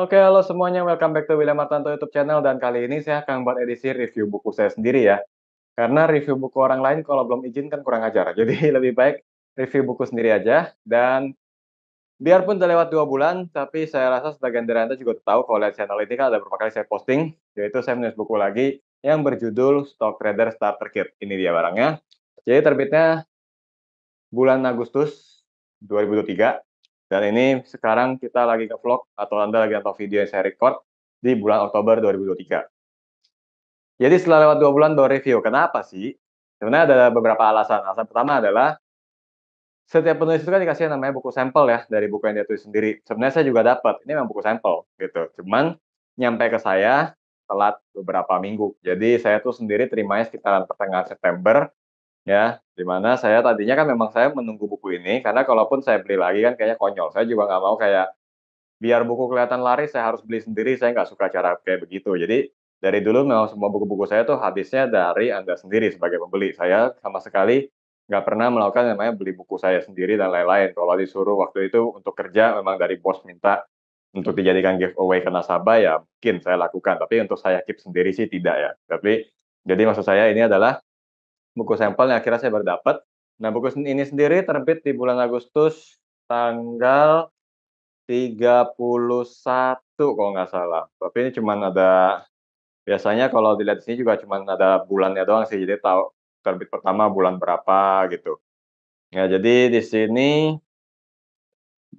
Oke, halo semuanya. Welcome back to William Martanto YouTube channel. Dan kali ini saya akan buat edisi review buku saya sendiri ya. Karena review buku orang lain kalau belum izin kan kurang ajar. Jadi lebih baik review buku sendiri aja. Dan biarpun sudah lewat dua bulan, tapi saya rasa sebagian dari Anda juga tahu kalau lihat channel ini kan ada beberapa kali saya posting. Yaitu saya menulis buku lagi yang berjudul Stock Trader Starter Kit. Ini dia barangnya. Jadi terbitnya bulan Agustus 2023 dan ini sekarang kita lagi ke vlog atau Anda lagi nonton video yang saya record di bulan Oktober 2023. Jadi setelah lewat dua bulan baru review. Kenapa sih? Sebenarnya ada beberapa alasan. Alasan pertama adalah setiap penulis itu kan dikasih namanya buku sampel ya dari buku yang dia tulis sendiri. Sebenarnya saya juga dapat. Ini memang buku sampel gitu. Cuman nyampe ke saya telat beberapa minggu. Jadi saya tuh sendiri terimanya sekitaran pertengahan September ya dimana saya tadinya kan memang saya menunggu buku ini karena kalaupun saya beli lagi kan kayaknya konyol saya juga nggak mau kayak biar buku kelihatan laris saya harus beli sendiri saya nggak suka cara kayak begitu jadi dari dulu memang semua buku-buku saya tuh habisnya dari anda sendiri sebagai pembeli saya sama sekali nggak pernah melakukan namanya beli buku saya sendiri dan lain-lain kalau disuruh waktu itu untuk kerja memang dari bos minta untuk dijadikan giveaway ke nasabah ya mungkin saya lakukan tapi untuk saya keep sendiri sih tidak ya tapi jadi maksud saya ini adalah buku sampel yang akhirnya saya baru dapat. Nah, buku ini sendiri terbit di bulan Agustus tanggal 31 kalau nggak salah. Tapi ini cuma ada biasanya kalau dilihat di sini juga cuma ada bulannya doang sih. Jadi tahu terbit pertama bulan berapa gitu. Ya, jadi di sini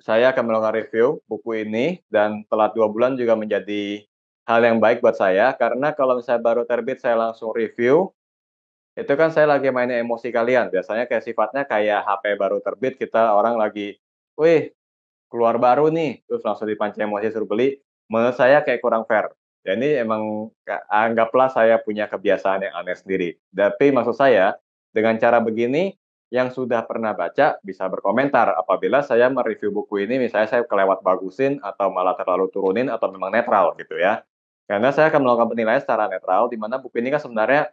saya akan melakukan review buku ini dan telat dua bulan juga menjadi hal yang baik buat saya karena kalau misalnya baru terbit saya langsung review itu kan saya lagi mainin emosi kalian biasanya kayak sifatnya kayak HP baru terbit kita orang lagi wih keluar baru nih terus langsung dipancing emosi suruh beli menurut saya kayak kurang fair Jadi ya, ini emang anggaplah saya punya kebiasaan yang aneh sendiri tapi maksud saya dengan cara begini yang sudah pernah baca bisa berkomentar apabila saya mereview buku ini misalnya saya kelewat bagusin atau malah terlalu turunin atau memang netral gitu ya. Karena saya akan melakukan penilaian secara netral di mana buku ini kan sebenarnya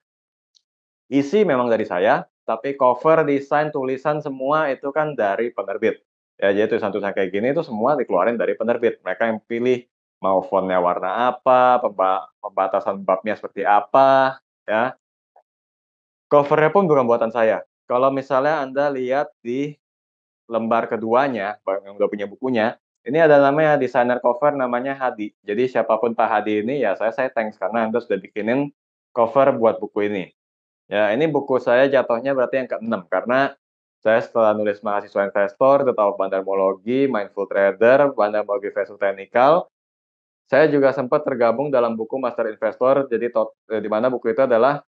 Isi memang dari saya, tapi cover, desain, tulisan semua itu kan dari penerbit. Ya, jadi tulisan-tulisan kayak gini itu semua dikeluarin dari penerbit. Mereka yang pilih mau fontnya warna apa, pembatasan babnya seperti apa, ya. Covernya pun bukan buatan saya. Kalau misalnya Anda lihat di lembar keduanya, yang udah punya bukunya, ini ada namanya desainer cover namanya Hadi. Jadi siapapun Pak Hadi ini ya saya saya thanks karena Anda sudah bikinin cover buat buku ini. Ya, ini buku saya jatuhnya berarti yang ke-6 karena saya setelah nulis mahasiswa investor, tetap bandarmologi, mindful trader, bandarmologi versus technical, saya juga sempat tergabung dalam buku Master Investor, jadi tot, eh, di mana buku itu adalah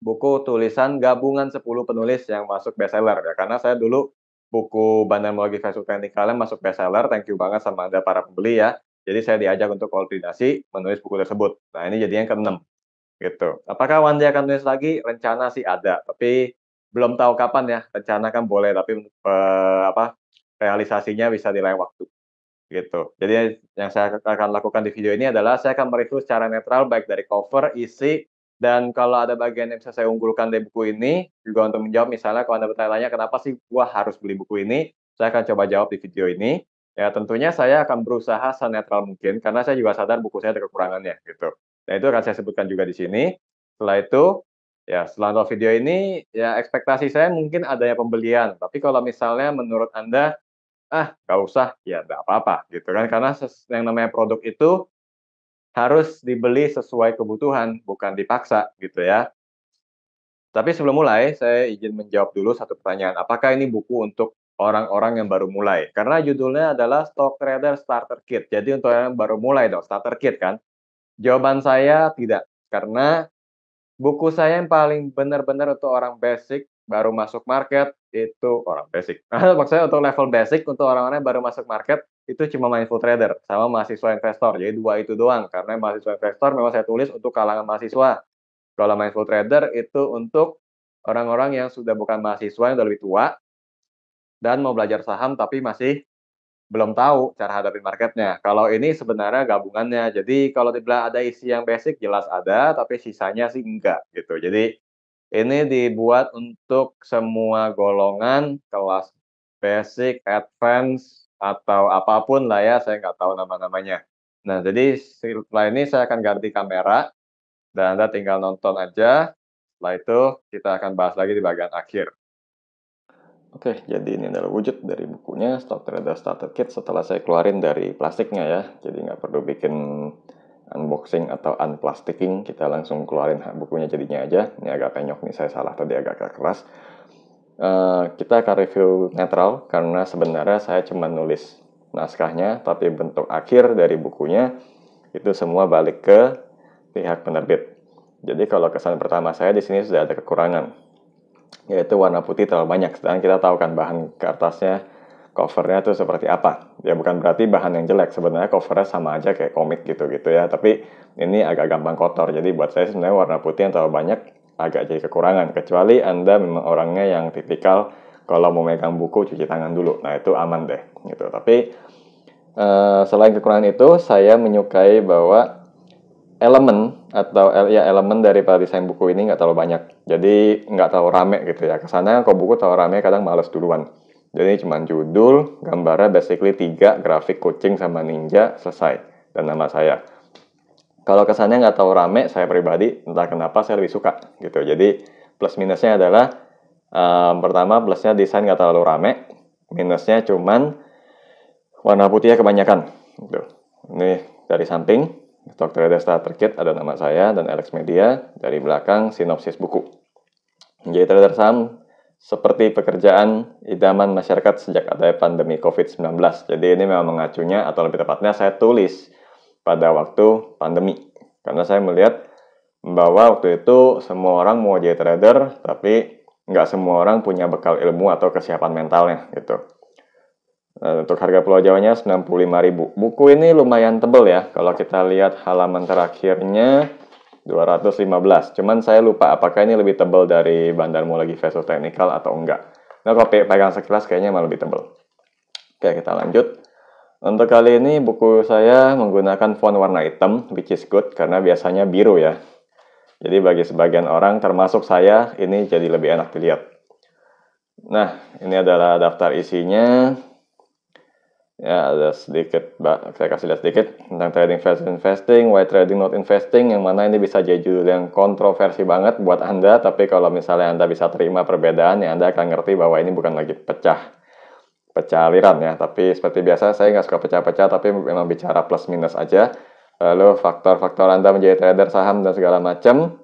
buku tulisan gabungan 10 penulis yang masuk bestseller ya. Karena saya dulu buku bandarmologi versus technical yang masuk bestseller, thank you banget sama Anda para pembeli ya. Jadi saya diajak untuk koordinasi menulis buku tersebut. Nah ini jadi yang ke-6 gitu. Apakah Wandi akan nulis lagi? Rencana sih ada, tapi belum tahu kapan ya. Rencana kan boleh, tapi eh, apa realisasinya bisa di lain waktu gitu. Jadi yang saya akan lakukan di video ini adalah saya akan mereview secara netral baik dari cover, isi, dan kalau ada bagian yang bisa saya unggulkan dari buku ini juga untuk menjawab misalnya kalau anda bertanya kenapa sih gua harus beli buku ini, saya akan coba jawab di video ini. Ya tentunya saya akan berusaha senetral mungkin karena saya juga sadar buku saya ada kekurangannya gitu. Nah, itu akan saya sebutkan juga di sini. Setelah itu, ya setelah nonton video ini, ya ekspektasi saya mungkin adanya pembelian. Tapi kalau misalnya menurut Anda, ah nggak usah, ya nggak apa-apa gitu kan. Karena yang namanya produk itu harus dibeli sesuai kebutuhan, bukan dipaksa gitu ya. Tapi sebelum mulai, saya izin menjawab dulu satu pertanyaan. Apakah ini buku untuk orang-orang yang baru mulai? Karena judulnya adalah Stock Trader Starter Kit. Jadi untuk yang baru mulai dong, Starter Kit kan. Jawaban saya tidak, karena buku saya yang paling benar-benar untuk orang basic baru masuk market itu orang basic. Maksudnya untuk level basic untuk orang-orang yang baru masuk market itu cuma mindful trader sama mahasiswa investor. Jadi dua itu doang karena mahasiswa investor memang saya tulis untuk kalangan mahasiswa. Kalau mindful trader itu untuk orang-orang yang sudah bukan mahasiswa yang sudah lebih tua dan mau belajar saham tapi masih belum tahu cara hadapi marketnya. Kalau ini sebenarnya gabungannya. Jadi kalau dibilang ada isi yang basic jelas ada, tapi sisanya sih enggak gitu. Jadi ini dibuat untuk semua golongan kelas basic, advance atau apapun lah ya. Saya nggak tahu nama-namanya. Nah jadi setelah ini saya akan ganti kamera dan anda tinggal nonton aja. Setelah itu kita akan bahas lagi di bagian akhir. Oke, jadi ini adalah wujud dari bukunya Stock Trader Starter Kit setelah saya keluarin dari plastiknya ya. Jadi nggak perlu bikin unboxing atau unplasticking, kita langsung keluarin bukunya jadinya aja. Ini agak penyok nih, saya salah tadi agak keras. Uh, kita akan review netral karena sebenarnya saya cuma nulis naskahnya, tapi bentuk akhir dari bukunya itu semua balik ke pihak penerbit. Jadi kalau kesan pertama saya di sini sudah ada kekurangan yaitu warna putih terlalu banyak. Sedangkan kita tahu kan bahan kertasnya, covernya itu seperti apa. Ya bukan berarti bahan yang jelek, sebenarnya covernya sama aja kayak komik gitu-gitu ya. Tapi ini agak gampang kotor, jadi buat saya sebenarnya warna putih yang terlalu banyak agak jadi kekurangan. Kecuali Anda memang orangnya yang tipikal kalau mau megang buku cuci tangan dulu. Nah itu aman deh gitu. Tapi uh, selain kekurangan itu, saya menyukai bahwa elemen atau eh, ya elemen dari desain buku ini nggak terlalu banyak. Jadi nggak terlalu rame gitu ya. Kesana kalau buku terlalu rame kadang males duluan. Jadi cuma judul, gambarnya basically tiga, grafik kucing sama ninja, selesai. Dan nama saya. Kalau kesannya nggak terlalu rame, saya pribadi entah kenapa saya lebih suka gitu. Jadi plus minusnya adalah um, pertama plusnya desain nggak terlalu rame, minusnya cuman warna putihnya kebanyakan. Gitu. Ini dari samping, Dr. Desta terkait ada nama saya dan Alex Media dari belakang sinopsis buku. Menjadi trader saham seperti pekerjaan idaman masyarakat sejak adanya pandemi COVID-19. Jadi ini memang mengacunya atau lebih tepatnya saya tulis pada waktu pandemi. Karena saya melihat bahwa waktu itu semua orang mau jadi trader, tapi nggak semua orang punya bekal ilmu atau kesiapan mentalnya gitu. Eh, untuk harga Pulau Jawanya 65.000. Buku ini lumayan tebel ya. Kalau kita lihat halaman terakhirnya 215. Cuman saya lupa apakah ini lebih tebal dari Bandar lagi Vessel Technical atau enggak. Nah, kalau pegang sekilas kayaknya malah lebih tebal. Oke, kita lanjut. Untuk kali ini buku saya menggunakan font warna hitam, which is good karena biasanya biru ya. Jadi bagi sebagian orang, termasuk saya, ini jadi lebih enak dilihat. Nah, ini adalah daftar isinya ya ada sedikit mbak saya kasih lihat sedikit tentang trading versus investing why trading not investing yang mana ini bisa jadi judul yang kontroversi banget buat anda tapi kalau misalnya anda bisa terima perbedaan ya anda akan ngerti bahwa ini bukan lagi pecah pecah aliran ya tapi seperti biasa saya nggak suka pecah-pecah tapi memang bicara plus minus aja lalu faktor-faktor anda menjadi trader saham dan segala macam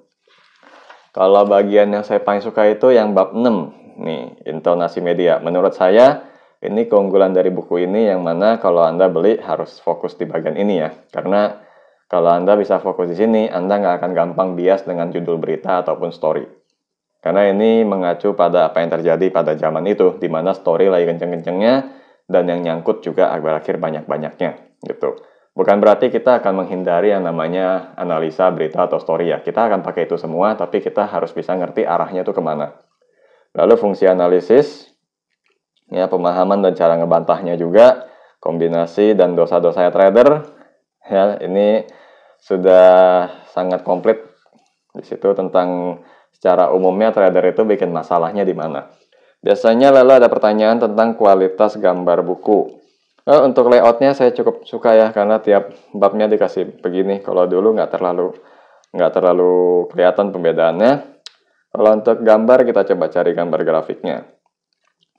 kalau bagian yang saya paling suka itu yang bab 6 nih intonasi media menurut saya ini keunggulan dari buku ini yang mana kalau Anda beli harus fokus di bagian ini ya. Karena kalau Anda bisa fokus di sini, Anda nggak akan gampang bias dengan judul berita ataupun story. Karena ini mengacu pada apa yang terjadi pada zaman itu, di mana story lagi kenceng-kencengnya, dan yang nyangkut juga akhir-akhir banyak-banyaknya, gitu. Bukan berarti kita akan menghindari yang namanya analisa berita atau story ya. Kita akan pakai itu semua, tapi kita harus bisa ngerti arahnya itu kemana. Lalu fungsi analisis, ya pemahaman dan cara ngebantahnya juga kombinasi dan dosa-dosa trader ya ini sudah sangat komplit di situ tentang secara umumnya trader itu bikin masalahnya di mana. Biasanya lalu ada pertanyaan tentang kualitas gambar buku. Nah, untuk layoutnya saya cukup suka ya karena tiap babnya dikasih begini. Kalau dulu nggak terlalu nggak terlalu kelihatan pembedaannya. Kalau untuk gambar kita coba cari gambar grafiknya.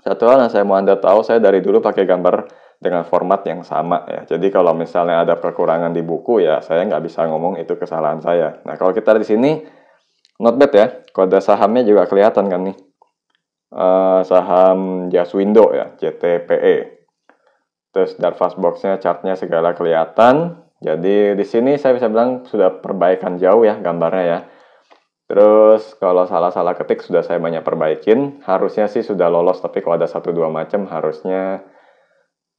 Satu hal yang saya mau Anda tahu, saya dari dulu pakai gambar dengan format yang sama ya. Jadi kalau misalnya ada kekurangan di buku ya saya nggak bisa ngomong itu kesalahan saya. Nah kalau kita di sini not bad ya, kode sahamnya juga kelihatan kan nih. Uh, saham Jaswindo ya, JTPE. Terus dark boxnya, chartnya segala kelihatan. Jadi di sini saya bisa bilang sudah perbaikan jauh ya gambarnya ya. Terus kalau salah-salah ketik sudah saya banyak perbaikin, harusnya sih sudah lolos tapi kalau ada satu dua macam harusnya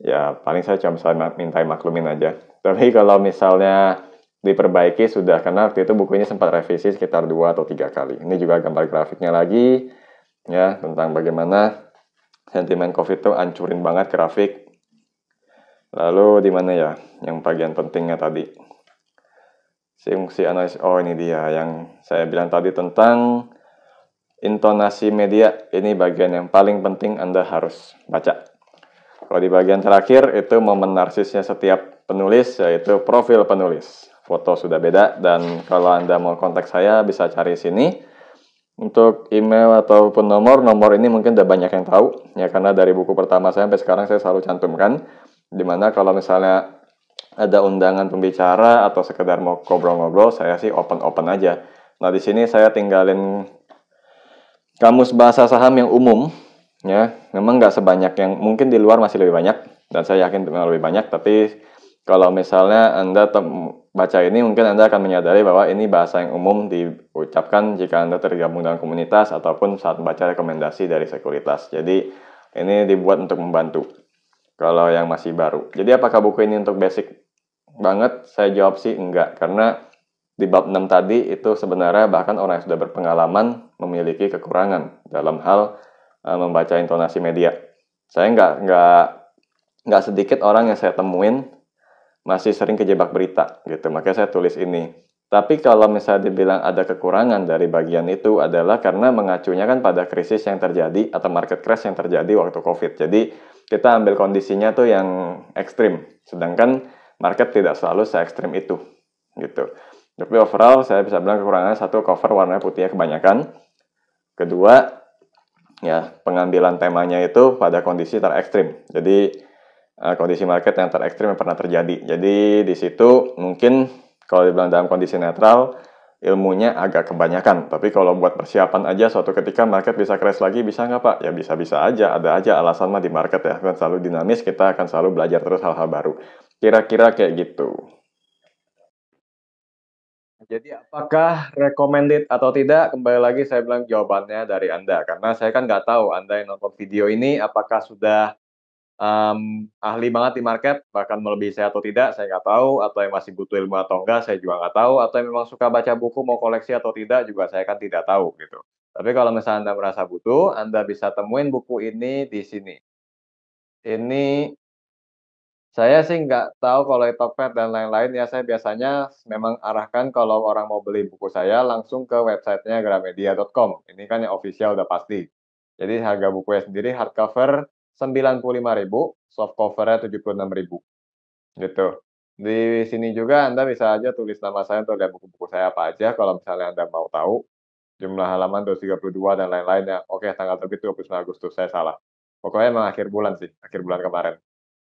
ya paling saya cuma saya minta maklumin aja. Tapi kalau misalnya diperbaiki sudah karena waktu itu bukunya sempat revisi sekitar dua atau tiga kali. Ini juga gambar grafiknya lagi ya tentang bagaimana sentimen COVID itu ancurin banget grafik. Lalu di mana ya yang bagian pentingnya tadi? saya mesti analis oh ini dia yang saya bilang tadi tentang intonasi media ini bagian yang paling penting Anda harus baca. Kalau di bagian terakhir itu momen narsisnya setiap penulis yaitu profil penulis. Foto sudah beda dan kalau Anda mau kontak saya bisa cari sini. Untuk email ataupun nomor, nomor ini mungkin udah banyak yang tahu ya karena dari buku pertama saya sampai sekarang saya selalu cantumkan dimana kalau misalnya ada undangan pembicara atau sekedar mau ngobrol-ngobrol, saya sih open-open aja. Nah, di sini saya tinggalin kamus bahasa saham yang umum, ya. Memang nggak sebanyak yang mungkin di luar masih lebih banyak, dan saya yakin memang lebih banyak. Tapi kalau misalnya Anda baca ini, mungkin Anda akan menyadari bahwa ini bahasa yang umum diucapkan jika Anda tergabung dalam komunitas ataupun saat membaca rekomendasi dari sekuritas. Jadi, ini dibuat untuk membantu kalau yang masih baru. Jadi apakah buku ini untuk basic banget saya jawab sih enggak karena di bab 6 tadi itu sebenarnya bahkan orang yang sudah berpengalaman memiliki kekurangan dalam hal uh, membaca intonasi media. Saya enggak enggak nggak sedikit orang yang saya temuin masih sering kejebak berita gitu. Makanya saya tulis ini. Tapi kalau misalnya dibilang ada kekurangan dari bagian itu adalah karena mengacunya kan pada krisis yang terjadi atau market crash yang terjadi waktu COVID. Jadi kita ambil kondisinya tuh yang ekstrim. Sedangkan market tidak selalu se ekstrim itu gitu. Tapi overall saya bisa bilang kekurangannya satu cover warnanya putihnya kebanyakan. Kedua, ya pengambilan temanya itu pada kondisi ter ekstrim. Jadi eh, kondisi market yang terekstrim yang pernah terjadi. Jadi di situ mungkin kalau dibilang dalam kondisi netral ilmunya agak kebanyakan. Tapi kalau buat persiapan aja suatu ketika market bisa crash lagi bisa nggak pak? Ya bisa-bisa aja. Ada aja alasan mah di market ya. Kan selalu dinamis kita akan selalu belajar terus hal-hal baru. Kira-kira kayak gitu. Jadi apakah recommended atau tidak? Kembali lagi saya bilang jawabannya dari Anda. Karena saya kan nggak tahu Anda yang nonton video ini apakah sudah um, ahli banget di market, bahkan melebihi saya atau tidak, saya nggak tahu. Atau yang masih butuh ilmu atau enggak, saya juga nggak tahu. Atau yang memang suka baca buku, mau koleksi atau tidak, juga saya kan tidak tahu gitu. Tapi kalau misalnya Anda merasa butuh, Anda bisa temuin buku ini di sini. Ini saya sih nggak tahu kalau Tokped dan lain-lain ya. Saya biasanya memang arahkan kalau orang mau beli buku saya langsung ke websitenya gramedia.com. Ini kan yang official udah pasti. Jadi harga buku bukunya sendiri hardcover 95.000, soft covernya 76.000. Gitu. Di sini juga Anda bisa aja tulis nama saya untuk lihat buku-buku saya apa aja kalau misalnya Anda mau tahu. Jumlah halaman 232 dan lain-lain ya. Oke, tanggal terbit 29 Agustus, saya salah. Pokoknya emang akhir bulan sih, akhir bulan kemarin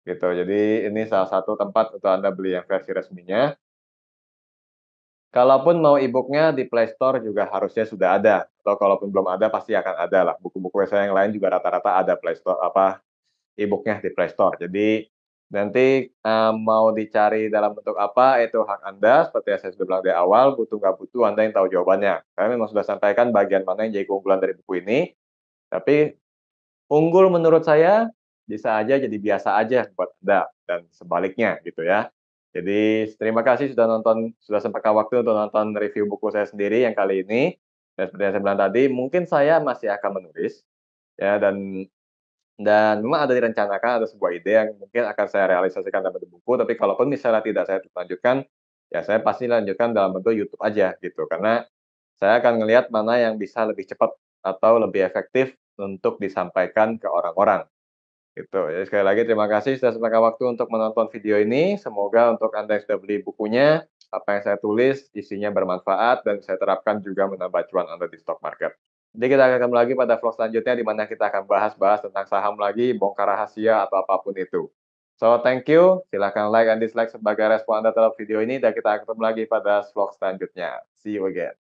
gitu. Jadi ini salah satu tempat untuk Anda beli yang versi resminya. Kalaupun mau e-booknya di Play Store juga harusnya sudah ada. Atau kalaupun belum ada pasti akan ada lah. Buku-buku saya yang lain juga rata-rata ada Play Store apa e-booknya di Play Store. Jadi nanti um, mau dicari dalam bentuk apa itu hak Anda. Seperti yang saya sudah bilang di awal, butuh nggak butuh Anda yang tahu jawabannya. Saya memang sudah sampaikan bagian mana yang jadi keunggulan dari buku ini. Tapi unggul menurut saya bisa aja jadi biasa aja buat Anda dan sebaliknya gitu ya. Jadi terima kasih sudah nonton, sudah sempatkan waktu untuk nonton review buku saya sendiri yang kali ini. Dan seperti yang saya bilang tadi, mungkin saya masih akan menulis ya dan dan memang ada direncanakan ada sebuah ide yang mungkin akan saya realisasikan dalam bentuk buku. Tapi kalaupun misalnya tidak saya lanjutkan, ya saya pasti lanjutkan dalam bentuk YouTube aja gitu karena saya akan melihat mana yang bisa lebih cepat atau lebih efektif untuk disampaikan ke orang-orang itu. Jadi sekali lagi terima kasih sudah sempatkan waktu untuk menonton video ini. Semoga untuk Anda yang sudah beli bukunya, apa yang saya tulis isinya bermanfaat dan saya terapkan juga menambah cuan Anda di stock market. Jadi kita akan ketemu lagi pada vlog selanjutnya di mana kita akan bahas-bahas tentang saham lagi, bongkar rahasia atau apapun itu. So thank you, silahkan like and dislike sebagai respon Anda terhadap video ini dan kita akan ketemu lagi pada vlog selanjutnya. See you again.